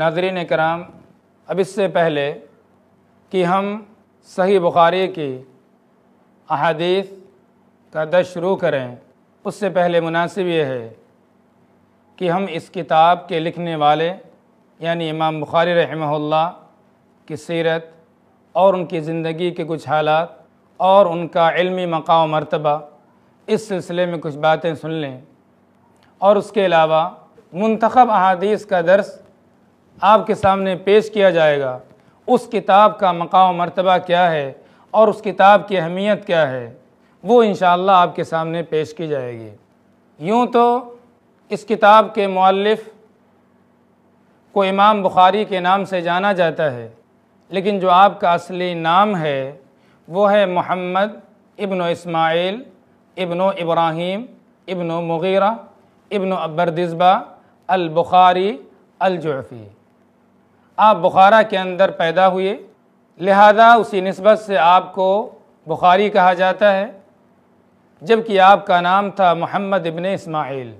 नाजरीन कराम अब इससे पहले कि हम सही बुखारी की अहादीस का दर्ज शुरू करें उससे पहले मुनासिब ये है कि हम इस किताब के लिखने वाले यानी इमाम बुखारी रहमहुल्ला की सीरत और उनकी ज़िंदगी के कुछ हालात और उनका इल्मी मकाम मरतबा इस सिलसिले में कुछ बातें सुन लें और उसके अलावा मंतखब अहादीस का दर्स आपके सामने पेश किया जाएगा उस किताब का मकाम मरतबा क्या है और उस किताब की अहमियत क्या है वो इन आपके सामने पेश की जाएगी यूँ तो इस किताब के मौलफ़ को इमाम बुखारी के नाम से जाना जाता है लेकिन जो आपका असली नाम है वो है Muhammad ibn Ismail ibn Ibrahim ibn Mughira ibn Bardizbah al Bukhari al Jufi आप बुखारा के अंदर पैदा हुए लिहाजा उसी नस्बत से आपको बुखारी कहा जाता है जबकि आपका नाम था मोहम्मद इबन इस्माइल